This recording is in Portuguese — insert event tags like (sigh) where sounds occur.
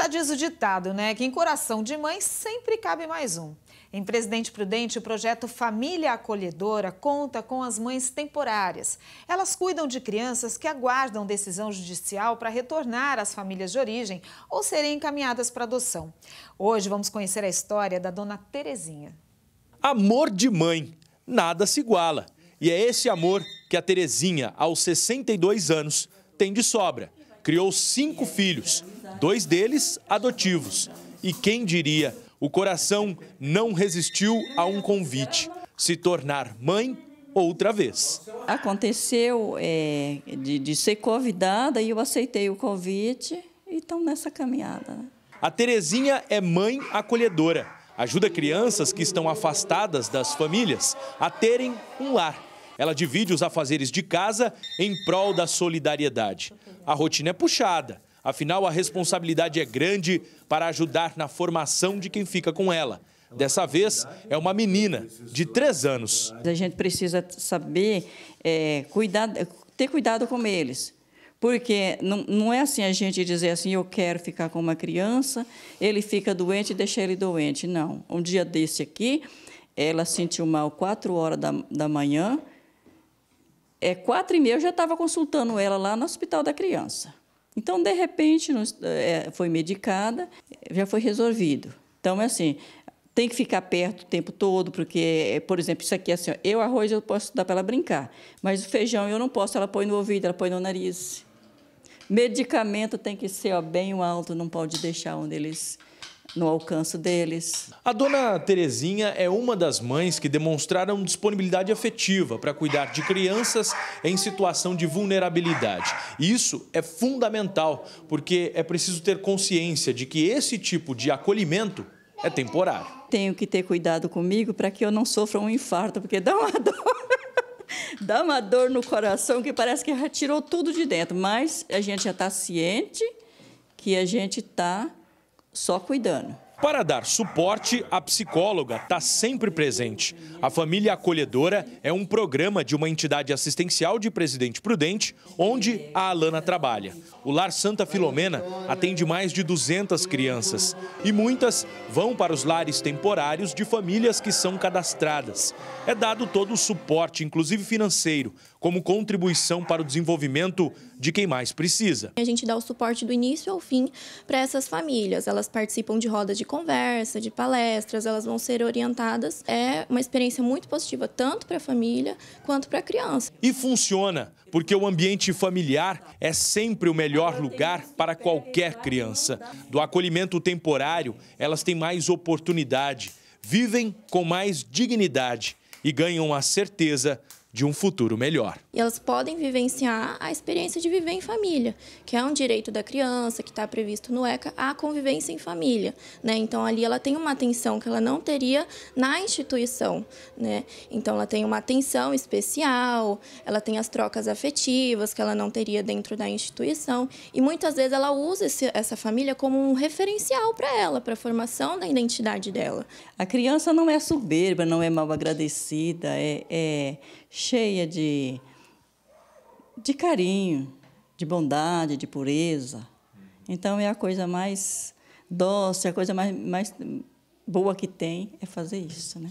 já diz o ditado, né? Que em coração de mãe sempre cabe mais um. Em Presidente Prudente, o projeto Família Acolhedora conta com as mães temporárias. Elas cuidam de crianças que aguardam decisão judicial para retornar às famílias de origem ou serem encaminhadas para adoção. Hoje vamos conhecer a história da dona Terezinha. Amor de mãe, nada se iguala. E é esse amor que a Terezinha, aos 62 anos, tem de sobra. Criou cinco filhos dois deles adotivos. E quem diria, o coração não resistiu a um convite: se tornar mãe outra vez. Aconteceu é, de, de, ser convidada e eu aceitei o convite e estão nessa caminhada. Né? A Terezinha é mãe acolhedora. Ajuda crianças que estão afastadas das famílias a terem um lar. Ela divide os afazeres de casa em prol da solidariedade. A rotina é puxada, Afinal, a responsabilidade é grande para ajudar na formação de quem fica com ela. Dessa vez, é uma menina de três anos. A gente precisa saber é, cuidar, ter cuidado com eles. Porque não, não é assim a gente dizer assim, eu quero ficar com uma criança, ele fica doente e deixa ele doente. Não. Um dia desse aqui, ela sentiu mal quatro horas da, da manhã. É quatro e meia, eu já estava consultando ela lá no hospital da criança. Então, de repente, eh, eh, foi medicada, já foi resolvido. Então, é assim, tem que ficar perto o tempo todo, porque, por exemplo, isso aqui é assim, eu arroz eu posso dar para ela brincar, mas o feijão eu não posso, ela põe no ouvido, ela põe no nariz. Medicamento tem que ser ó, bem alto, não pode deixar onde eles no alcance deles. A dona Terezinha é uma das mães que demonstraram disponibilidade afetiva para cuidar de crianças em situação de vulnerabilidade. Isso é fundamental, porque é preciso ter consciência de que esse tipo de acolhimento é temporário. Tenho que ter cuidado comigo para que eu não sofra um infarto, porque dá uma (laughs) dor. dá uma dor no coração que parece que retirou tudo de dentro, mas a gente já está ciente que a gente está só cuidando. Para dar suporte, a psicóloga está sempre presente. A Família Acolhedora é um programa de uma entidade assistencial de Presidente Prudente, onde a Alana trabalha. O Lar Santa Filomena atende mais de 200 crianças e muitas vão para os lares temporários de famílias que são cadastradas. É dado todo o suporte, inclusive financeiro, como contribuição para o desenvolvimento de quem mais precisa. A gente dá o suporte do início ao fim para essas famílias. Elas participam de rodas de conversa, de palestras, elas vão ser orientadas. É uma experiência muito positiva, tanto para a família quanto para a criança. E funciona, porque o ambiente familiar é sempre o melhor lugar para qualquer criança. Do acolhimento temporário, elas têm mais oportunidade, vivem com mais dignidade e ganham a certeza de um futuro melhor. E elas podem vivenciar a experiência de viver em família, que é um direito da criança que está previsto no ECA a convivência em família, né? Então ali ela tem uma atenção que ela não teria na instituição, né? Então ela tem uma atenção especial, ela tem as trocas afetivas que ela não teria dentro da instituição e muitas vezes ela usa esse, essa família como um referencial para ela, para a formação da identidade dela. A criança não é soberba, não é mal agradecida, é, é cheia de, de carinho, de bondade, de pureza. Então é a coisa mais dócil, a coisa mais, mais boa que tem é fazer isso, né?